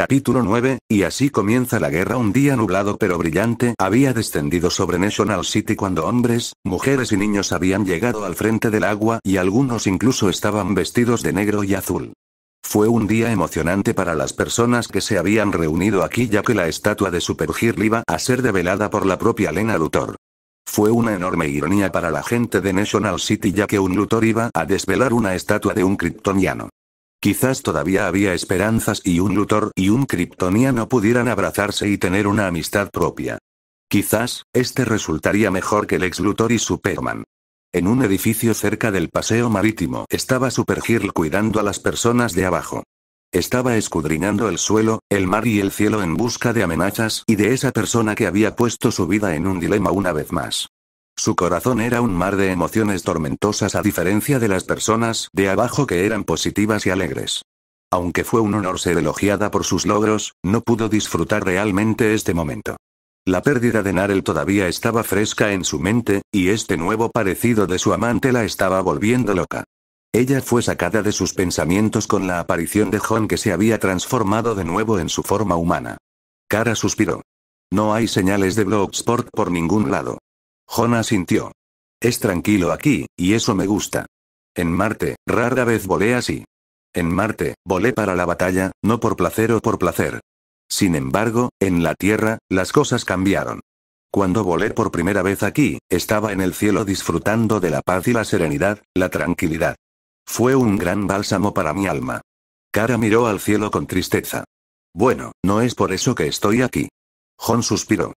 Capítulo 9, y así comienza la guerra. Un día nublado pero brillante había descendido sobre National City cuando hombres, mujeres y niños habían llegado al frente del agua y algunos incluso estaban vestidos de negro y azul. Fue un día emocionante para las personas que se habían reunido aquí ya que la estatua de Supergirl iba a ser develada por la propia Lena Luthor. Fue una enorme ironía para la gente de National City ya que un Luthor iba a desvelar una estatua de un kryptoniano. Quizás todavía había esperanzas y un Luthor y un no pudieran abrazarse y tener una amistad propia. Quizás, este resultaría mejor que el ex Luthor y Superman. En un edificio cerca del paseo marítimo estaba Supergirl cuidando a las personas de abajo. Estaba escudriñando el suelo, el mar y el cielo en busca de amenazas y de esa persona que había puesto su vida en un dilema una vez más. Su corazón era un mar de emociones tormentosas a diferencia de las personas de abajo que eran positivas y alegres. Aunque fue un honor ser elogiada por sus logros, no pudo disfrutar realmente este momento. La pérdida de Narel todavía estaba fresca en su mente, y este nuevo parecido de su amante la estaba volviendo loca. Ella fue sacada de sus pensamientos con la aparición de John que se había transformado de nuevo en su forma humana. Cara suspiró. No hay señales de Blogsport por ningún lado. Jon sintió. Es tranquilo aquí, y eso me gusta. En Marte, rara vez volé así. En Marte, volé para la batalla, no por placer o por placer. Sin embargo, en la Tierra, las cosas cambiaron. Cuando volé por primera vez aquí, estaba en el cielo disfrutando de la paz y la serenidad, la tranquilidad. Fue un gran bálsamo para mi alma. Cara miró al cielo con tristeza. Bueno, no es por eso que estoy aquí. Jon suspiró.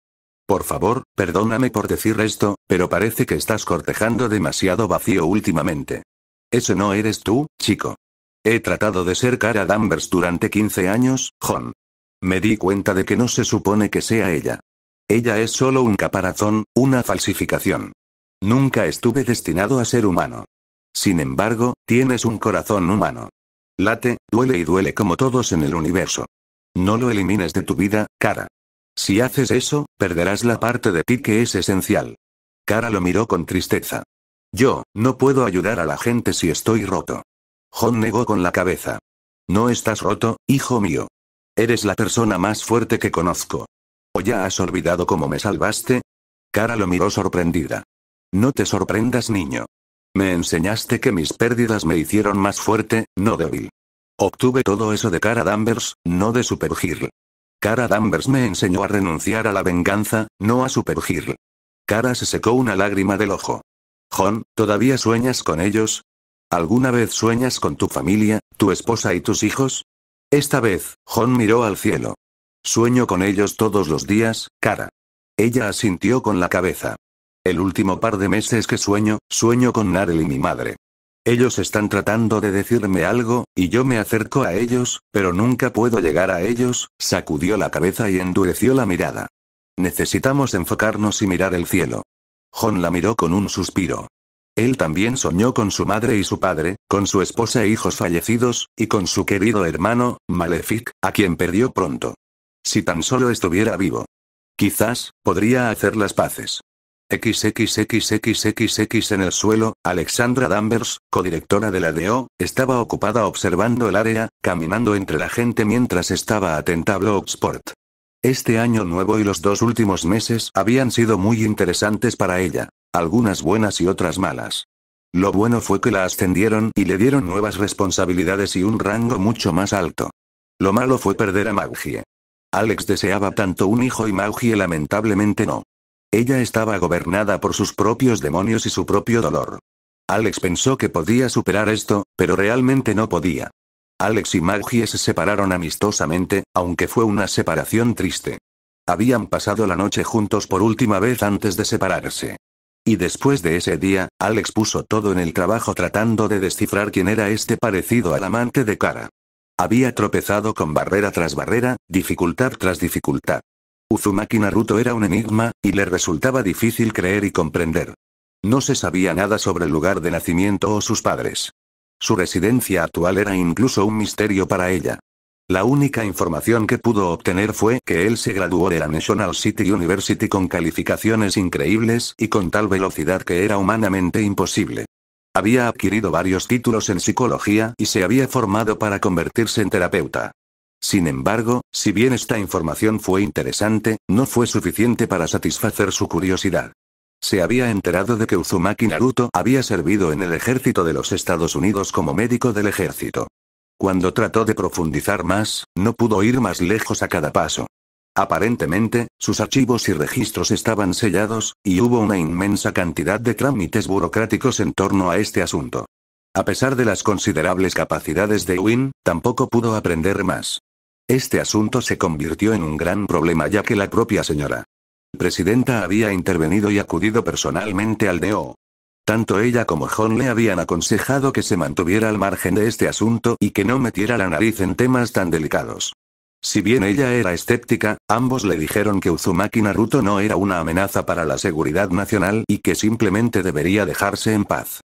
Por favor, perdóname por decir esto, pero parece que estás cortejando demasiado vacío últimamente. Eso no eres tú, chico. He tratado de ser Cara Danvers durante 15 años, John. Me di cuenta de que no se supone que sea ella. Ella es solo un caparazón, una falsificación. Nunca estuve destinado a ser humano. Sin embargo, tienes un corazón humano. Late, duele y duele como todos en el universo. No lo elimines de tu vida, cara. Si haces eso, perderás la parte de ti que es esencial. Cara lo miró con tristeza. Yo, no puedo ayudar a la gente si estoy roto. John negó con la cabeza. No estás roto, hijo mío. Eres la persona más fuerte que conozco. ¿O ya has olvidado cómo me salvaste? Cara lo miró sorprendida. No te sorprendas, niño. Me enseñaste que mis pérdidas me hicieron más fuerte, no débil. Obtuve todo eso de Cara Danvers, no de Supergirl. Cara Danvers me enseñó a renunciar a la venganza, no a supergirl. Cara se secó una lágrima del ojo. John, ¿todavía sueñas con ellos? ¿Alguna vez sueñas con tu familia, tu esposa y tus hijos? Esta vez, John miró al cielo. Sueño con ellos todos los días, cara. Ella asintió con la cabeza. El último par de meses que sueño, sueño con Narel y mi madre. Ellos están tratando de decirme algo, y yo me acerco a ellos, pero nunca puedo llegar a ellos, sacudió la cabeza y endureció la mirada. Necesitamos enfocarnos y mirar el cielo. John la miró con un suspiro. Él también soñó con su madre y su padre, con su esposa e hijos fallecidos, y con su querido hermano, Malefic, a quien perdió pronto. Si tan solo estuviera vivo. Quizás, podría hacer las paces. XXXXXX en el suelo, Alexandra Danvers, codirectora de la DO, estaba ocupada observando el área, caminando entre la gente mientras estaba atenta a Bloxport. Este año nuevo y los dos últimos meses habían sido muy interesantes para ella, algunas buenas y otras malas. Lo bueno fue que la ascendieron y le dieron nuevas responsabilidades y un rango mucho más alto. Lo malo fue perder a Maugie. Alex deseaba tanto un hijo y Maugie lamentablemente no. Ella estaba gobernada por sus propios demonios y su propio dolor. Alex pensó que podía superar esto, pero realmente no podía. Alex y Maggie se separaron amistosamente, aunque fue una separación triste. Habían pasado la noche juntos por última vez antes de separarse. Y después de ese día, Alex puso todo en el trabajo tratando de descifrar quién era este parecido al amante de cara. Había tropezado con barrera tras barrera, dificultad tras dificultad. Uzumaki Naruto era un enigma, y le resultaba difícil creer y comprender. No se sabía nada sobre el lugar de nacimiento o sus padres. Su residencia actual era incluso un misterio para ella. La única información que pudo obtener fue que él se graduó de la National City University con calificaciones increíbles y con tal velocidad que era humanamente imposible. Había adquirido varios títulos en psicología y se había formado para convertirse en terapeuta. Sin embargo, si bien esta información fue interesante, no fue suficiente para satisfacer su curiosidad. Se había enterado de que Uzumaki Naruto había servido en el ejército de los Estados Unidos como médico del ejército. Cuando trató de profundizar más, no pudo ir más lejos a cada paso. Aparentemente, sus archivos y registros estaban sellados, y hubo una inmensa cantidad de trámites burocráticos en torno a este asunto. A pesar de las considerables capacidades de Win, tampoco pudo aprender más. Este asunto se convirtió en un gran problema ya que la propia señora presidenta había intervenido y acudido personalmente al DO. Tanto ella como John le habían aconsejado que se mantuviera al margen de este asunto y que no metiera la nariz en temas tan delicados. Si bien ella era escéptica, ambos le dijeron que Uzumaki Naruto no era una amenaza para la seguridad nacional y que simplemente debería dejarse en paz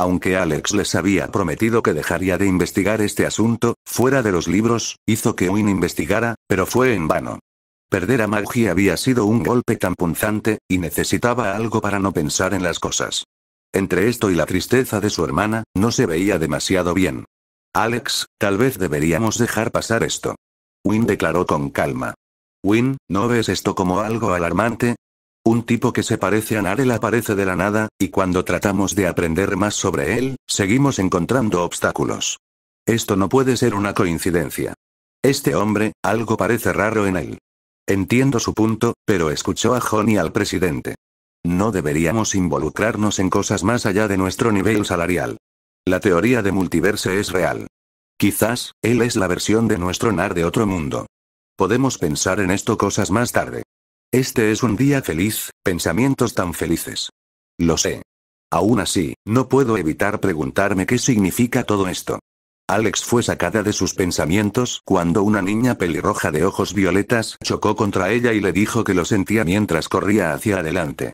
aunque Alex les había prometido que dejaría de investigar este asunto, fuera de los libros, hizo que Win investigara, pero fue en vano. Perder a Maggie había sido un golpe tan punzante, y necesitaba algo para no pensar en las cosas. Entre esto y la tristeza de su hermana, no se veía demasiado bien. Alex, tal vez deberíamos dejar pasar esto. Win declaró con calma. Win, ¿no ves esto como algo alarmante? Un tipo que se parece a Narel aparece de la nada, y cuando tratamos de aprender más sobre él, seguimos encontrando obstáculos. Esto no puede ser una coincidencia. Este hombre, algo parece raro en él. Entiendo su punto, pero escuchó a Johnny al presidente. No deberíamos involucrarnos en cosas más allá de nuestro nivel salarial. La teoría de multiverse es real. Quizás, él es la versión de nuestro NAR de otro mundo. Podemos pensar en esto cosas más tarde. Este es un día feliz, pensamientos tan felices. Lo sé. Aún así, no puedo evitar preguntarme qué significa todo esto. Alex fue sacada de sus pensamientos cuando una niña pelirroja de ojos violetas chocó contra ella y le dijo que lo sentía mientras corría hacia adelante.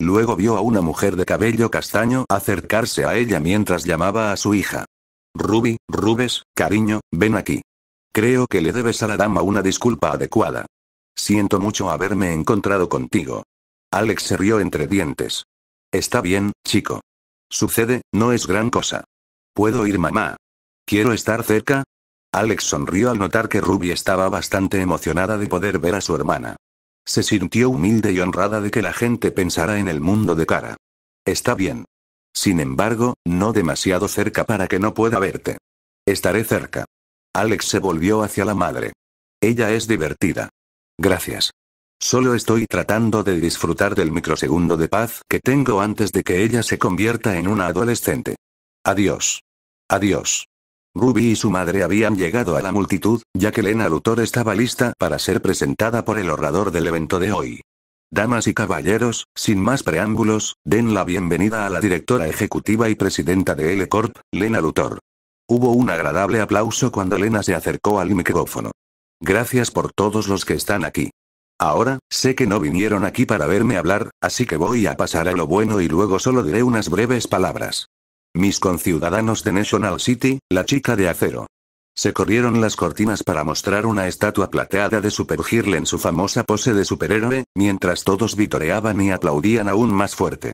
Luego vio a una mujer de cabello castaño acercarse a ella mientras llamaba a su hija. Ruby, Rubes, cariño, ven aquí. Creo que le debes a la dama una disculpa adecuada. Siento mucho haberme encontrado contigo. Alex se rió entre dientes. Está bien, chico. Sucede, no es gran cosa. ¿Puedo ir, mamá? ¿Quiero estar cerca? Alex sonrió al notar que Ruby estaba bastante emocionada de poder ver a su hermana. Se sintió humilde y honrada de que la gente pensara en el mundo de cara. Está bien. Sin embargo, no demasiado cerca para que no pueda verte. Estaré cerca. Alex se volvió hacia la madre. Ella es divertida. Gracias. Solo estoy tratando de disfrutar del microsegundo de paz que tengo antes de que ella se convierta en una adolescente. Adiós. Adiós. Ruby y su madre habían llegado a la multitud, ya que Lena Luthor estaba lista para ser presentada por el orador del evento de hoy. Damas y caballeros, sin más preámbulos, den la bienvenida a la directora ejecutiva y presidenta de L Corp, Lena Luthor. Hubo un agradable aplauso cuando Lena se acercó al micrófono. Gracias por todos los que están aquí. Ahora, sé que no vinieron aquí para verme hablar, así que voy a pasar a lo bueno y luego solo diré unas breves palabras. Mis conciudadanos de National City, la chica de acero. Se corrieron las cortinas para mostrar una estatua plateada de Supergirl en su famosa pose de superhéroe, mientras todos vitoreaban y aplaudían aún más fuerte.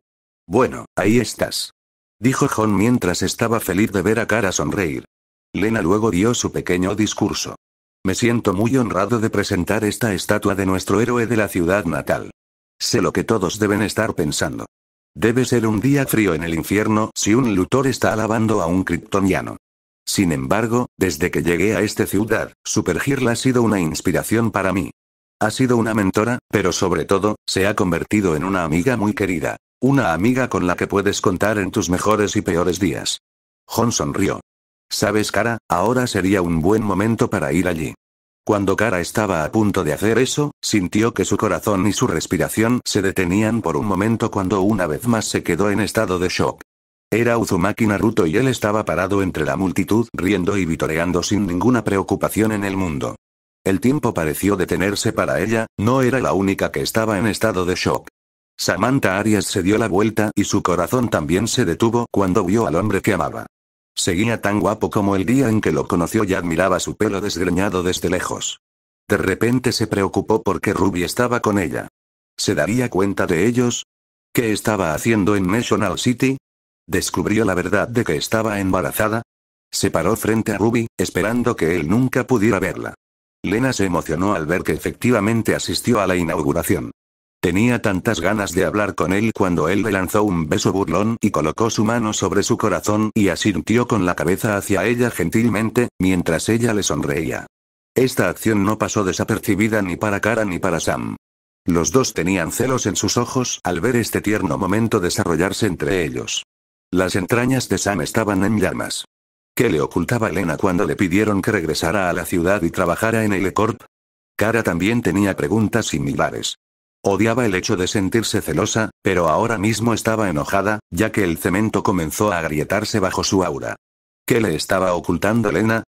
Bueno, ahí estás. Dijo John mientras estaba feliz de ver a Cara sonreír. Lena luego dio su pequeño discurso. Me siento muy honrado de presentar esta estatua de nuestro héroe de la ciudad natal. Sé lo que todos deben estar pensando. Debe ser un día frío en el infierno si un lutor está alabando a un kryptoniano. Sin embargo, desde que llegué a esta ciudad, Supergirl ha sido una inspiración para mí. Ha sido una mentora, pero sobre todo, se ha convertido en una amiga muy querida. Una amiga con la que puedes contar en tus mejores y peores días. John sonrió. Sabes Cara, ahora sería un buen momento para ir allí. Cuando Cara estaba a punto de hacer eso, sintió que su corazón y su respiración se detenían por un momento cuando una vez más se quedó en estado de shock. Era Uzumaki Naruto y él estaba parado entre la multitud riendo y vitoreando sin ninguna preocupación en el mundo. El tiempo pareció detenerse para ella, no era la única que estaba en estado de shock. Samantha Arias se dio la vuelta y su corazón también se detuvo cuando vio al hombre que amaba. Seguía tan guapo como el día en que lo conoció y admiraba su pelo desgreñado desde lejos. De repente se preocupó porque Ruby estaba con ella. ¿Se daría cuenta de ellos? ¿Qué estaba haciendo en National City? ¿Descubrió la verdad de que estaba embarazada? Se paró frente a Ruby, esperando que él nunca pudiera verla. Lena se emocionó al ver que efectivamente asistió a la inauguración. Tenía tantas ganas de hablar con él cuando él le lanzó un beso burlón y colocó su mano sobre su corazón y asintió con la cabeza hacia ella gentilmente, mientras ella le sonreía. Esta acción no pasó desapercibida ni para Kara ni para Sam. Los dos tenían celos en sus ojos al ver este tierno momento desarrollarse entre ellos. Las entrañas de Sam estaban en llamas. ¿Qué le ocultaba Elena cuando le pidieron que regresara a la ciudad y trabajara en el ECORP? Cara también tenía preguntas similares. Odiaba el hecho de sentirse celosa, pero ahora mismo estaba enojada, ya que el cemento comenzó a agrietarse bajo su aura. ¿Qué le estaba ocultando Lena?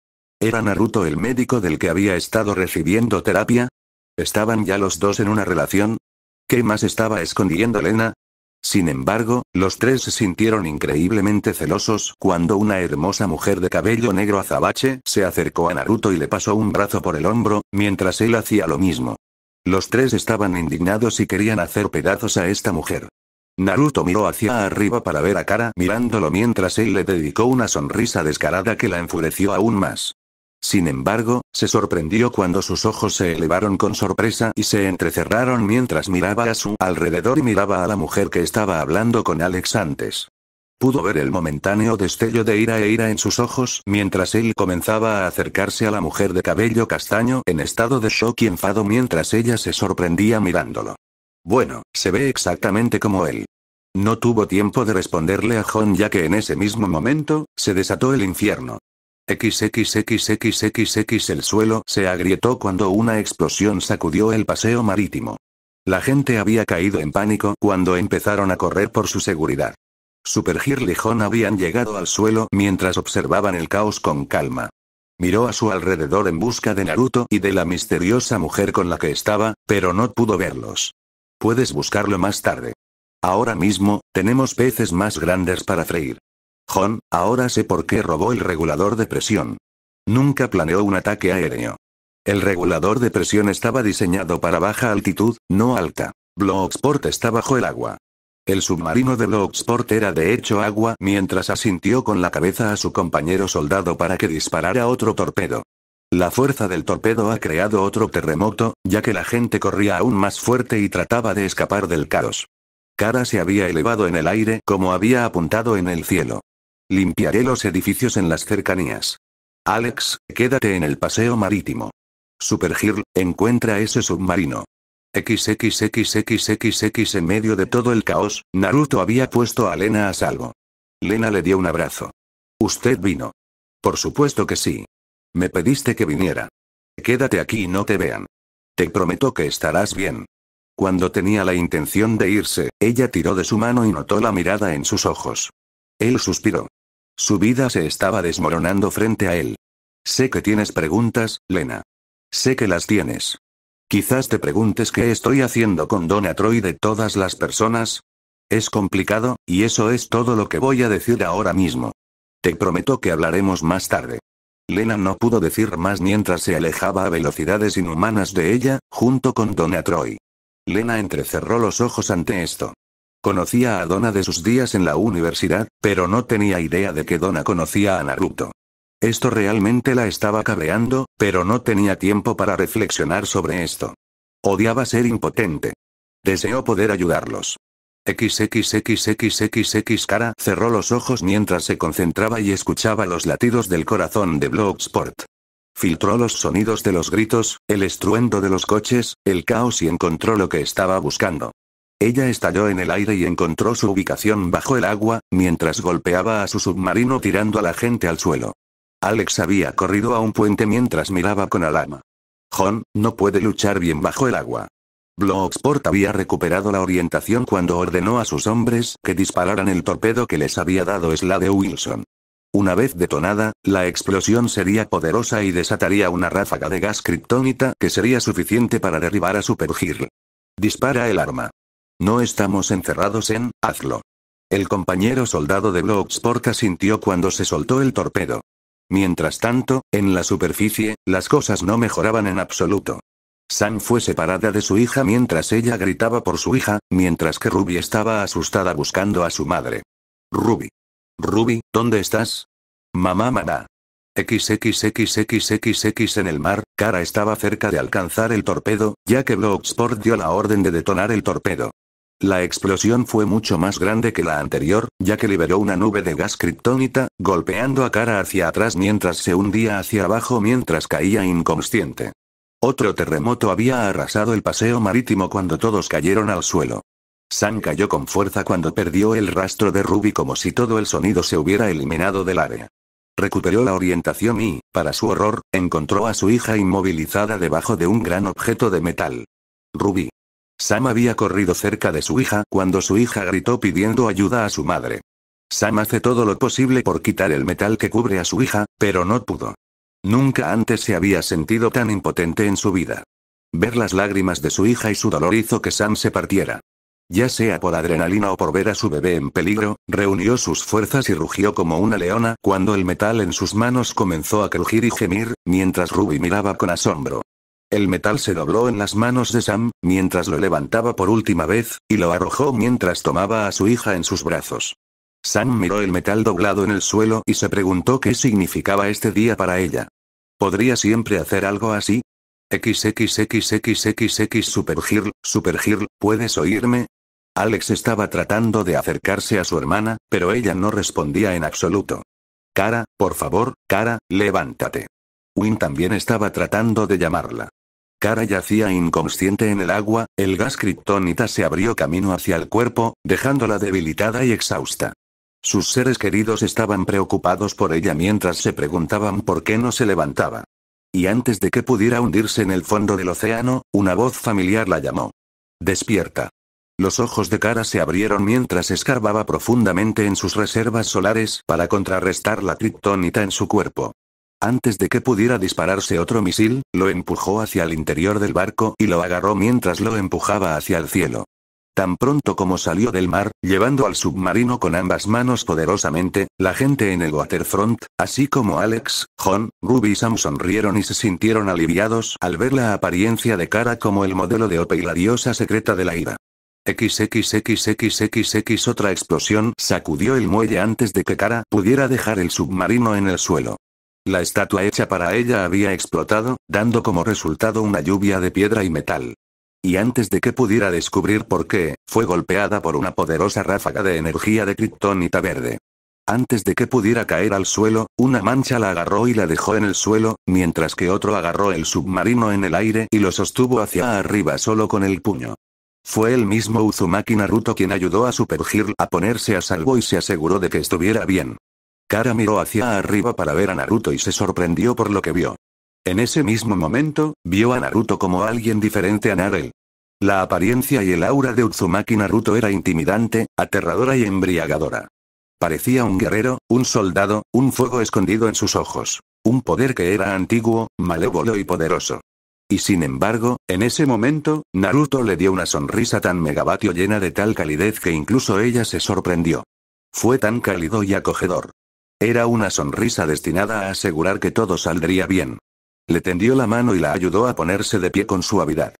¿Era Naruto el médico del que había estado recibiendo terapia? ¿Estaban ya los dos en una relación? ¿Qué más estaba escondiendo Lena? Sin embargo, los tres se sintieron increíblemente celosos cuando una hermosa mujer de cabello negro azabache se acercó a Naruto y le pasó un brazo por el hombro, mientras él hacía lo mismo. Los tres estaban indignados y querían hacer pedazos a esta mujer. Naruto miró hacia arriba para ver a Kara mirándolo mientras él le dedicó una sonrisa descarada que la enfureció aún más. Sin embargo, se sorprendió cuando sus ojos se elevaron con sorpresa y se entrecerraron mientras miraba a su alrededor y miraba a la mujer que estaba hablando con Alex antes. Pudo ver el momentáneo destello de ira e ira en sus ojos mientras él comenzaba a acercarse a la mujer de cabello castaño en estado de shock y enfado mientras ella se sorprendía mirándolo. Bueno, se ve exactamente como él. No tuvo tiempo de responderle a John ya que en ese mismo momento, se desató el infierno. XXXXXX el suelo se agrietó cuando una explosión sacudió el paseo marítimo. La gente había caído en pánico cuando empezaron a correr por su seguridad. Super y Hon habían llegado al suelo mientras observaban el caos con calma. Miró a su alrededor en busca de Naruto y de la misteriosa mujer con la que estaba, pero no pudo verlos. Puedes buscarlo más tarde. Ahora mismo, tenemos peces más grandes para freír. Hon, ahora sé por qué robó el regulador de presión. Nunca planeó un ataque aéreo. El regulador de presión estaba diseñado para baja altitud, no alta. Bloxport está bajo el agua. El submarino de Logsport era de hecho agua mientras asintió con la cabeza a su compañero soldado para que disparara otro torpedo. La fuerza del torpedo ha creado otro terremoto, ya que la gente corría aún más fuerte y trataba de escapar del caos. Cara se había elevado en el aire como había apuntado en el cielo. Limpiaré los edificios en las cercanías. Alex, quédate en el paseo marítimo. Supergirl, encuentra ese submarino. XXXXXX en medio de todo el caos, Naruto había puesto a Lena a salvo. Lena le dio un abrazo. ¿Usted vino? Por supuesto que sí. Me pediste que viniera. Quédate aquí y no te vean. Te prometo que estarás bien. Cuando tenía la intención de irse, ella tiró de su mano y notó la mirada en sus ojos. Él suspiró. Su vida se estaba desmoronando frente a él. Sé que tienes preguntas, Lena. Sé que las tienes. Quizás te preguntes qué estoy haciendo con Dona Troy de todas las personas. Es complicado, y eso es todo lo que voy a decir ahora mismo. Te prometo que hablaremos más tarde. Lena no pudo decir más mientras se alejaba a velocidades inhumanas de ella, junto con Donna Troy. Lena entrecerró los ojos ante esto. Conocía a Dona de sus días en la universidad, pero no tenía idea de que Dona conocía a Naruto. Esto realmente la estaba cabreando, pero no tenía tiempo para reflexionar sobre esto. Odiaba ser impotente. Deseó poder ayudarlos. XXXXXX cara cerró los ojos mientras se concentraba y escuchaba los latidos del corazón de Bloxport. Filtró los sonidos de los gritos, el estruendo de los coches, el caos y encontró lo que estaba buscando. Ella estalló en el aire y encontró su ubicación bajo el agua, mientras golpeaba a su submarino tirando a la gente al suelo. Alex había corrido a un puente mientras miraba con alarma. John, no puede luchar bien bajo el agua. Bloxport había recuperado la orientación cuando ordenó a sus hombres que dispararan el torpedo que les había dado Slade Wilson. Una vez detonada, la explosión sería poderosa y desataría una ráfaga de gas kriptónita que sería suficiente para derribar a Supergirl. Dispara el arma. No estamos encerrados en, hazlo. El compañero soldado de Bloxport asintió cuando se soltó el torpedo. Mientras tanto, en la superficie, las cosas no mejoraban en absoluto. Sam fue separada de su hija mientras ella gritaba por su hija, mientras que Ruby estaba asustada buscando a su madre. Ruby. Ruby, ¿dónde estás? Mamá, mamá. XXXXXX en el mar, Cara estaba cerca de alcanzar el torpedo, ya que Bloxport dio la orden de detonar el torpedo. La explosión fue mucho más grande que la anterior, ya que liberó una nube de gas criptónita, golpeando a cara hacia atrás mientras se hundía hacia abajo mientras caía inconsciente. Otro terremoto había arrasado el paseo marítimo cuando todos cayeron al suelo. San cayó con fuerza cuando perdió el rastro de Ruby como si todo el sonido se hubiera eliminado del área. Recuperó la orientación y, para su horror, encontró a su hija inmovilizada debajo de un gran objeto de metal. Ruby, Sam había corrido cerca de su hija cuando su hija gritó pidiendo ayuda a su madre. Sam hace todo lo posible por quitar el metal que cubre a su hija, pero no pudo. Nunca antes se había sentido tan impotente en su vida. Ver las lágrimas de su hija y su dolor hizo que Sam se partiera. Ya sea por adrenalina o por ver a su bebé en peligro, reunió sus fuerzas y rugió como una leona cuando el metal en sus manos comenzó a crujir y gemir, mientras Ruby miraba con asombro. El metal se dobló en las manos de Sam, mientras lo levantaba por última vez, y lo arrojó mientras tomaba a su hija en sus brazos. Sam miró el metal doblado en el suelo y se preguntó qué significaba este día para ella. ¿Podría siempre hacer algo así? XXXXXX Supergirl, Supergirl, ¿puedes oírme? Alex estaba tratando de acercarse a su hermana, pero ella no respondía en absoluto. Cara, por favor, cara, levántate. Win también estaba tratando de llamarla. Cara yacía inconsciente en el agua, el gas criptónita se abrió camino hacia el cuerpo, dejándola debilitada y exhausta. Sus seres queridos estaban preocupados por ella mientras se preguntaban por qué no se levantaba. Y antes de que pudiera hundirse en el fondo del océano, una voz familiar la llamó. Despierta. Los ojos de Cara se abrieron mientras escarbaba profundamente en sus reservas solares para contrarrestar la kriptonita en su cuerpo. Antes de que pudiera dispararse otro misil, lo empujó hacia el interior del barco y lo agarró mientras lo empujaba hacia el cielo. Tan pronto como salió del mar, llevando al submarino con ambas manos poderosamente, la gente en el waterfront, así como Alex, John, Ruby y Sam sonrieron y se sintieron aliviados al ver la apariencia de cara como el modelo de Ope y la diosa secreta de la ira. XXXXXX otra explosión sacudió el muelle antes de que Kara pudiera dejar el submarino en el suelo. La estatua hecha para ella había explotado, dando como resultado una lluvia de piedra y metal. Y antes de que pudiera descubrir por qué, fue golpeada por una poderosa ráfaga de energía de kriptonita verde. Antes de que pudiera caer al suelo, una mancha la agarró y la dejó en el suelo, mientras que otro agarró el submarino en el aire y lo sostuvo hacia arriba solo con el puño. Fue el mismo Uzumaki Naruto quien ayudó a Supergirl a ponerse a salvo y se aseguró de que estuviera bien. Kara miró hacia arriba para ver a Naruto y se sorprendió por lo que vio. En ese mismo momento, vio a Naruto como alguien diferente a Narel. La apariencia y el aura de Uzumaki Naruto era intimidante, aterradora y embriagadora. Parecía un guerrero, un soldado, un fuego escondido en sus ojos. Un poder que era antiguo, malévolo y poderoso. Y sin embargo, en ese momento, Naruto le dio una sonrisa tan megavatio llena de tal calidez que incluso ella se sorprendió. Fue tan cálido y acogedor. Era una sonrisa destinada a asegurar que todo saldría bien. Le tendió la mano y la ayudó a ponerse de pie con suavidad.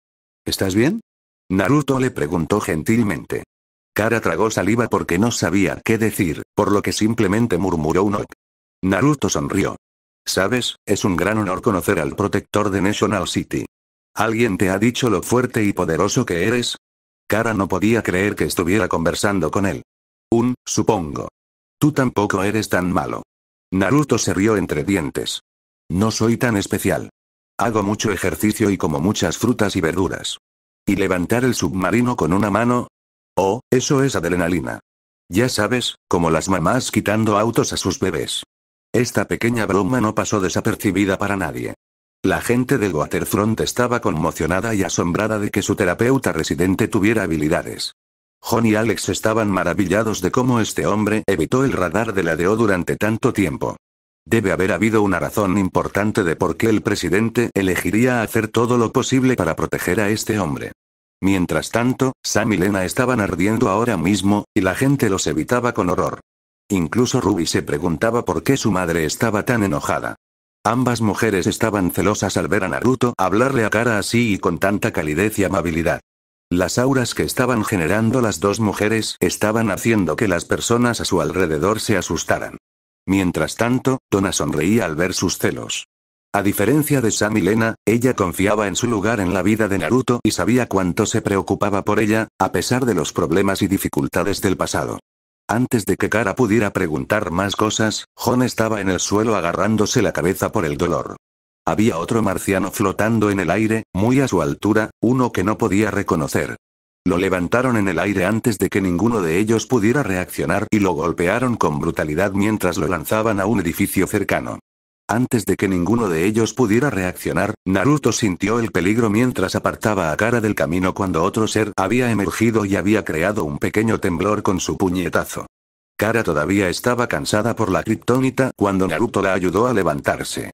¿Estás bien? Naruto le preguntó gentilmente. Kara tragó saliva porque no sabía qué decir, por lo que simplemente murmuró un ok. Naruto sonrió. Sabes, es un gran honor conocer al protector de National City. ¿Alguien te ha dicho lo fuerte y poderoso que eres? Kara no podía creer que estuviera conversando con él. Un, supongo, Tú tampoco eres tan malo. Naruto se rió entre dientes. No soy tan especial. Hago mucho ejercicio y como muchas frutas y verduras. ¿Y levantar el submarino con una mano? Oh, eso es adrenalina. Ya sabes, como las mamás quitando autos a sus bebés. Esta pequeña broma no pasó desapercibida para nadie. La gente del Waterfront estaba conmocionada y asombrada de que su terapeuta residente tuviera habilidades. John y Alex estaban maravillados de cómo este hombre evitó el radar de la DO durante tanto tiempo. Debe haber habido una razón importante de por qué el presidente elegiría hacer todo lo posible para proteger a este hombre. Mientras tanto, Sam y Lena estaban ardiendo ahora mismo, y la gente los evitaba con horror. Incluso Ruby se preguntaba por qué su madre estaba tan enojada. Ambas mujeres estaban celosas al ver a Naruto hablarle a cara así y con tanta calidez y amabilidad. Las auras que estaban generando las dos mujeres estaban haciendo que las personas a su alrededor se asustaran. Mientras tanto, Tona sonreía al ver sus celos. A diferencia de Sam y Lena, ella confiaba en su lugar en la vida de Naruto y sabía cuánto se preocupaba por ella, a pesar de los problemas y dificultades del pasado. Antes de que Kara pudiera preguntar más cosas, Jon estaba en el suelo agarrándose la cabeza por el dolor. Había otro marciano flotando en el aire, muy a su altura, uno que no podía reconocer. Lo levantaron en el aire antes de que ninguno de ellos pudiera reaccionar y lo golpearon con brutalidad mientras lo lanzaban a un edificio cercano. Antes de que ninguno de ellos pudiera reaccionar, Naruto sintió el peligro mientras apartaba a cara del camino cuando otro ser había emergido y había creado un pequeño temblor con su puñetazo. Kara todavía estaba cansada por la kriptonita cuando Naruto la ayudó a levantarse.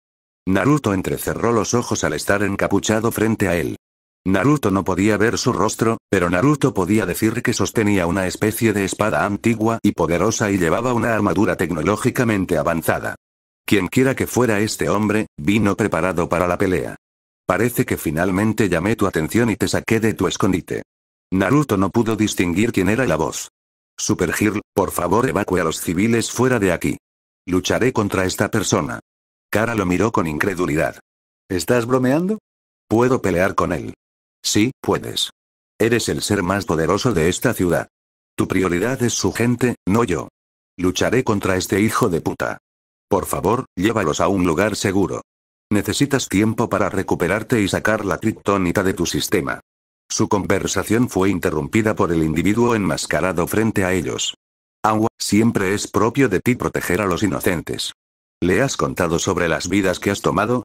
Naruto entrecerró los ojos al estar encapuchado frente a él. Naruto no podía ver su rostro, pero Naruto podía decir que sostenía una especie de espada antigua y poderosa y llevaba una armadura tecnológicamente avanzada. Quienquiera que fuera este hombre, vino preparado para la pelea. Parece que finalmente llamé tu atención y te saqué de tu escondite. Naruto no pudo distinguir quién era la voz. Supergirl, por favor evacue a los civiles fuera de aquí. Lucharé contra esta persona. Cara lo miró con incredulidad. ¿Estás bromeando? Puedo pelear con él. Sí, puedes. Eres el ser más poderoso de esta ciudad. Tu prioridad es su gente, no yo. Lucharé contra este hijo de puta. Por favor, llévalos a un lugar seguro. Necesitas tiempo para recuperarte y sacar la criptónita de tu sistema. Su conversación fue interrumpida por el individuo enmascarado frente a ellos. Agua, siempre es propio de ti proteger a los inocentes. ¿Le has contado sobre las vidas que has tomado?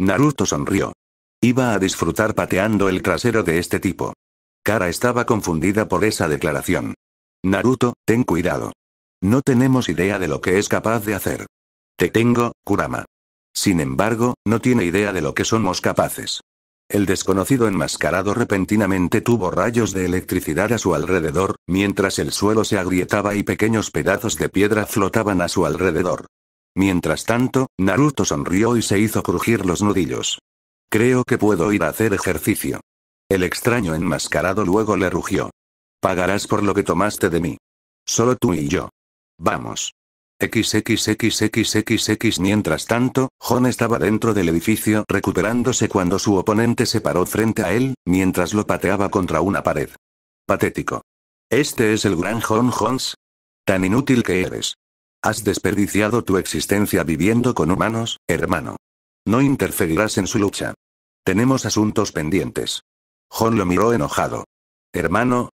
Naruto sonrió. Iba a disfrutar pateando el trasero de este tipo. Kara estaba confundida por esa declaración. Naruto, ten cuidado. No tenemos idea de lo que es capaz de hacer. Te tengo, Kurama. Sin embargo, no tiene idea de lo que somos capaces. El desconocido enmascarado repentinamente tuvo rayos de electricidad a su alrededor, mientras el suelo se agrietaba y pequeños pedazos de piedra flotaban a su alrededor. Mientras tanto, Naruto sonrió y se hizo crujir los nudillos. Creo que puedo ir a hacer ejercicio. El extraño enmascarado luego le rugió. Pagarás por lo que tomaste de mí. Solo tú y yo. Vamos. XXXXXX Mientras tanto, Jon estaba dentro del edificio recuperándose cuando su oponente se paró frente a él, mientras lo pateaba contra una pared. Patético. Este es el gran Hon Jones. Tan inútil que eres. Has desperdiciado tu existencia viviendo con humanos, hermano. No interferirás en su lucha. Tenemos asuntos pendientes. John lo miró enojado. Hermano.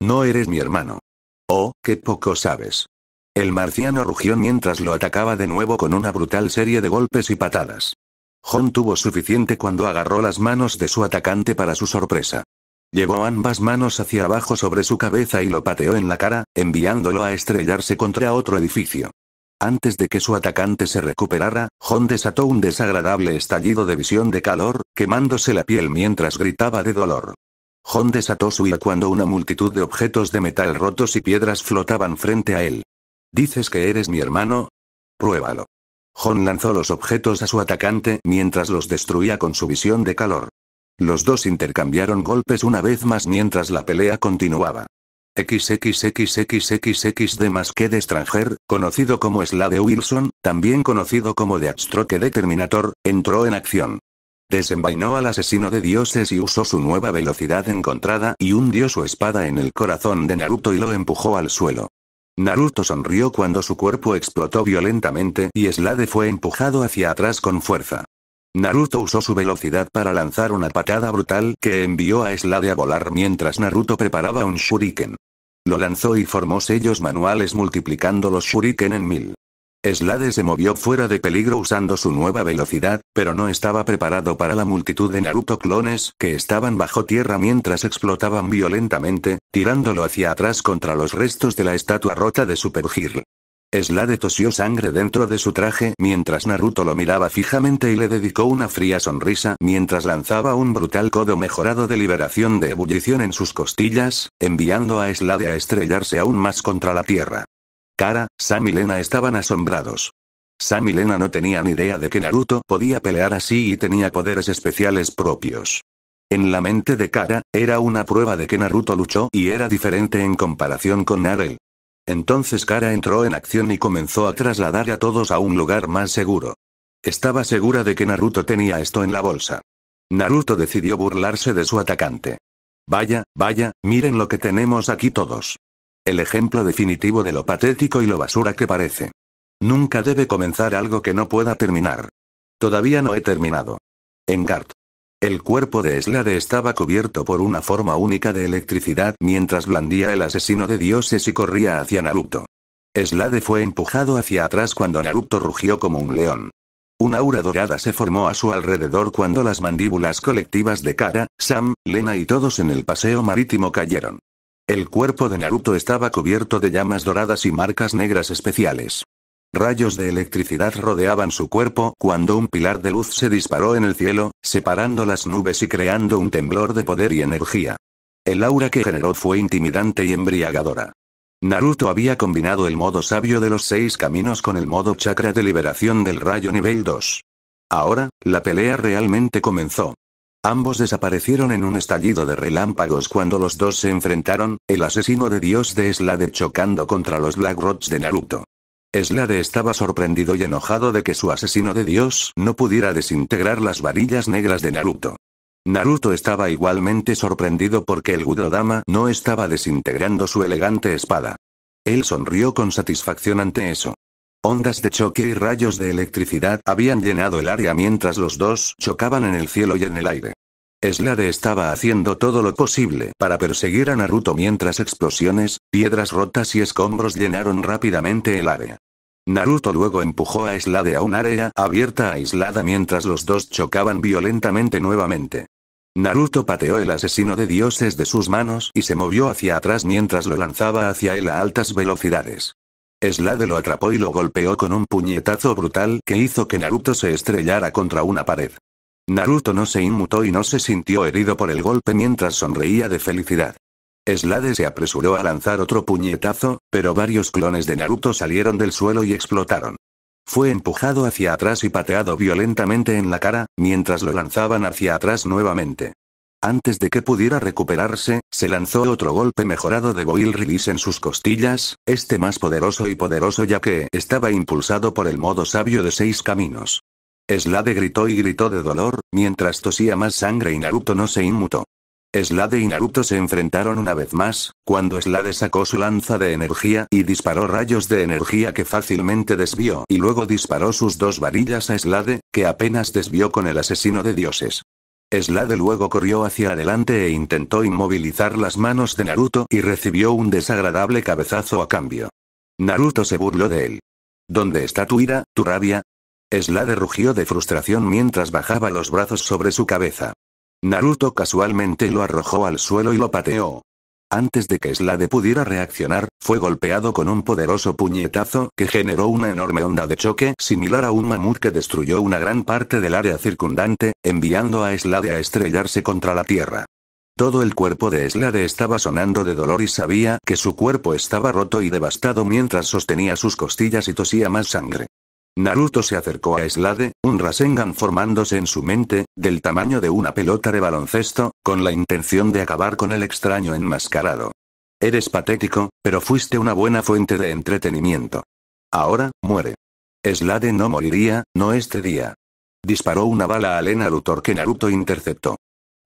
No eres mi hermano. Oh, qué poco sabes. El marciano rugió mientras lo atacaba de nuevo con una brutal serie de golpes y patadas. Jon tuvo suficiente cuando agarró las manos de su atacante para su sorpresa. Llevó ambas manos hacia abajo sobre su cabeza y lo pateó en la cara, enviándolo a estrellarse contra otro edificio. Antes de que su atacante se recuperara, Jon desató un desagradable estallido de visión de calor, quemándose la piel mientras gritaba de dolor. Jon desató su ira cuando una multitud de objetos de metal rotos y piedras flotaban frente a él. ¿Dices que eres mi hermano? Pruébalo. Jon lanzó los objetos a su atacante mientras los destruía con su visión de calor. Los dos intercambiaron golpes una vez más mientras la pelea continuaba. XXXXXX de más que de extranjero conocido como Slade Wilson, también conocido como the de Terminator, entró en acción. Desenvainó al asesino de dioses y usó su nueva velocidad encontrada y hundió su espada en el corazón de Naruto y lo empujó al suelo. Naruto sonrió cuando su cuerpo explotó violentamente y Slade fue empujado hacia atrás con fuerza. Naruto usó su velocidad para lanzar una patada brutal que envió a Slade a volar mientras Naruto preparaba un shuriken. Lo lanzó y formó sellos manuales multiplicando los shuriken en mil. Slade se movió fuera de peligro usando su nueva velocidad, pero no estaba preparado para la multitud de Naruto clones que estaban bajo tierra mientras explotaban violentamente, tirándolo hacia atrás contra los restos de la estatua rota de Super Slade tosió sangre dentro de su traje mientras Naruto lo miraba fijamente y le dedicó una fría sonrisa mientras lanzaba un brutal codo mejorado de liberación de ebullición en sus costillas, enviando a Slade a estrellarse aún más contra la tierra. Kara, Sam y Lena estaban asombrados. Sam y Lena no tenían idea de que Naruto podía pelear así y tenía poderes especiales propios. En la mente de Kara, era una prueba de que Naruto luchó y era diferente en comparación con Narel. Entonces Kara entró en acción y comenzó a trasladar a todos a un lugar más seguro. Estaba segura de que Naruto tenía esto en la bolsa. Naruto decidió burlarse de su atacante. Vaya, vaya, miren lo que tenemos aquí todos. El ejemplo definitivo de lo patético y lo basura que parece. Nunca debe comenzar algo que no pueda terminar. Todavía no he terminado. Engard. El cuerpo de Slade estaba cubierto por una forma única de electricidad mientras blandía el asesino de dioses y corría hacia Naruto. Slade fue empujado hacia atrás cuando Naruto rugió como un león. Un aura dorada se formó a su alrededor cuando las mandíbulas colectivas de Kara, Sam, Lena y todos en el paseo marítimo cayeron. El cuerpo de Naruto estaba cubierto de llamas doradas y marcas negras especiales. Rayos de electricidad rodeaban su cuerpo cuando un pilar de luz se disparó en el cielo, separando las nubes y creando un temblor de poder y energía. El aura que generó fue intimidante y embriagadora. Naruto había combinado el modo sabio de los seis caminos con el modo chakra de liberación del rayo nivel 2. Ahora, la pelea realmente comenzó. Ambos desaparecieron en un estallido de relámpagos cuando los dos se enfrentaron, el asesino de dios de Slade chocando contra los Black Rods de Naruto. Slade estaba sorprendido y enojado de que su asesino de Dios no pudiera desintegrar las varillas negras de Naruto. Naruto estaba igualmente sorprendido porque el Gudodama no estaba desintegrando su elegante espada. Él sonrió con satisfacción ante eso. Ondas de choque y rayos de electricidad habían llenado el área mientras los dos chocaban en el cielo y en el aire. Slade estaba haciendo todo lo posible para perseguir a Naruto mientras explosiones, piedras rotas y escombros llenaron rápidamente el área. Naruto luego empujó a Slade a un área abierta aislada mientras los dos chocaban violentamente nuevamente. Naruto pateó el asesino de dioses de sus manos y se movió hacia atrás mientras lo lanzaba hacia él a altas velocidades. Slade lo atrapó y lo golpeó con un puñetazo brutal que hizo que Naruto se estrellara contra una pared. Naruto no se inmutó y no se sintió herido por el golpe mientras sonreía de felicidad. Slade se apresuró a lanzar otro puñetazo, pero varios clones de Naruto salieron del suelo y explotaron. Fue empujado hacia atrás y pateado violentamente en la cara, mientras lo lanzaban hacia atrás nuevamente. Antes de que pudiera recuperarse, se lanzó otro golpe mejorado de Boil Release en sus costillas, este más poderoso y poderoso ya que estaba impulsado por el modo sabio de seis caminos. Slade gritó y gritó de dolor, mientras tosía más sangre y Naruto no se inmutó. Slade y e Naruto se enfrentaron una vez más, cuando Slade sacó su lanza de energía y disparó rayos de energía que fácilmente desvió y luego disparó sus dos varillas a Slade, que apenas desvió con el asesino de dioses. Slade luego corrió hacia adelante e intentó inmovilizar las manos de Naruto y recibió un desagradable cabezazo a cambio. Naruto se burló de él. ¿Dónde está tu ira, tu rabia? Slade rugió de frustración mientras bajaba los brazos sobre su cabeza. Naruto casualmente lo arrojó al suelo y lo pateó. Antes de que Slade pudiera reaccionar, fue golpeado con un poderoso puñetazo que generó una enorme onda de choque similar a un mamut que destruyó una gran parte del área circundante, enviando a Slade a estrellarse contra la tierra. Todo el cuerpo de Slade estaba sonando de dolor y sabía que su cuerpo estaba roto y devastado mientras sostenía sus costillas y tosía más sangre. Naruto se acercó a Slade, un Rasengan formándose en su mente, del tamaño de una pelota de baloncesto, con la intención de acabar con el extraño enmascarado. Eres patético, pero fuiste una buena fuente de entretenimiento. Ahora, muere. Slade no moriría, no este día. Disparó una bala Lena Luthor que Naruto interceptó.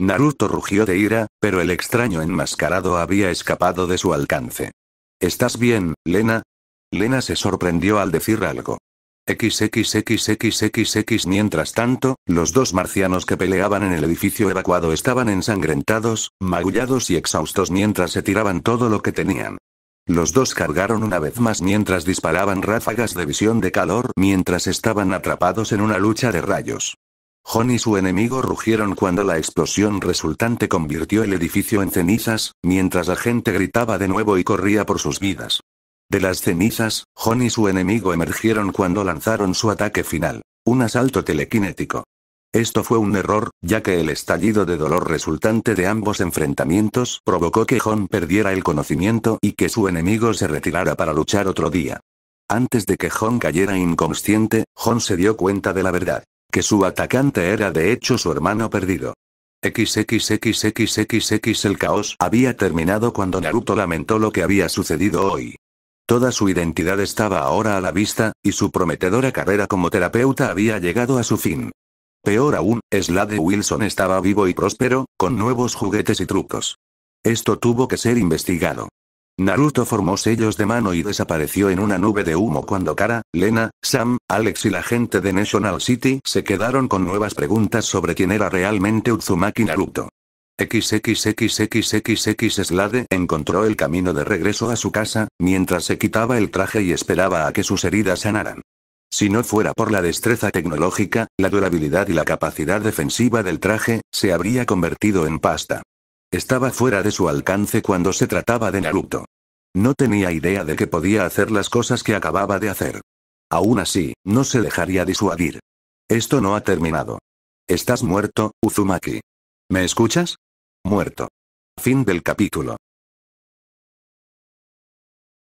Naruto rugió de ira, pero el extraño enmascarado había escapado de su alcance. ¿Estás bien, Lena? Lena se sorprendió al decir algo. XXXXXX Mientras tanto, los dos marcianos que peleaban en el edificio evacuado estaban ensangrentados, magullados y exhaustos mientras se tiraban todo lo que tenían. Los dos cargaron una vez más mientras disparaban ráfagas de visión de calor mientras estaban atrapados en una lucha de rayos. John y su enemigo rugieron cuando la explosión resultante convirtió el edificio en cenizas, mientras la gente gritaba de nuevo y corría por sus vidas. De las cenizas, Jon y su enemigo emergieron cuando lanzaron su ataque final. Un asalto telequinético. Esto fue un error, ya que el estallido de dolor resultante de ambos enfrentamientos provocó que Jon perdiera el conocimiento y que su enemigo se retirara para luchar otro día. Antes de que Jon cayera inconsciente, Jon se dio cuenta de la verdad, que su atacante era de hecho su hermano perdido. XXXXXX el caos había terminado cuando Naruto lamentó lo que había sucedido hoy. Toda su identidad estaba ahora a la vista, y su prometedora carrera como terapeuta había llegado a su fin. Peor aún, Slade Wilson estaba vivo y próspero, con nuevos juguetes y trucos. Esto tuvo que ser investigado. Naruto formó sellos de mano y desapareció en una nube de humo cuando Kara, Lena, Sam, Alex y la gente de National City se quedaron con nuevas preguntas sobre quién era realmente Uzumaki Naruto. Slade encontró el camino de regreso a su casa, mientras se quitaba el traje y esperaba a que sus heridas sanaran. Si no fuera por la destreza tecnológica, la durabilidad y la capacidad defensiva del traje, se habría convertido en pasta. Estaba fuera de su alcance cuando se trataba de Naruto. No tenía idea de que podía hacer las cosas que acababa de hacer. Aún así, no se dejaría disuadir. Esto no ha terminado. Estás muerto, Uzumaki. ¿Me escuchas? muerto. Fin del capítulo.